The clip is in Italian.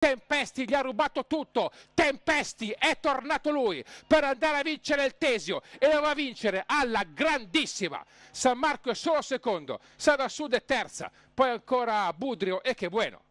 Tempesti gli ha rubato tutto, Tempesti è tornato lui per andare a vincere il Tesio e lo va a vincere alla grandissima. San Marco è solo secondo, Sava Sud è terza, poi ancora Budrio e che bueno.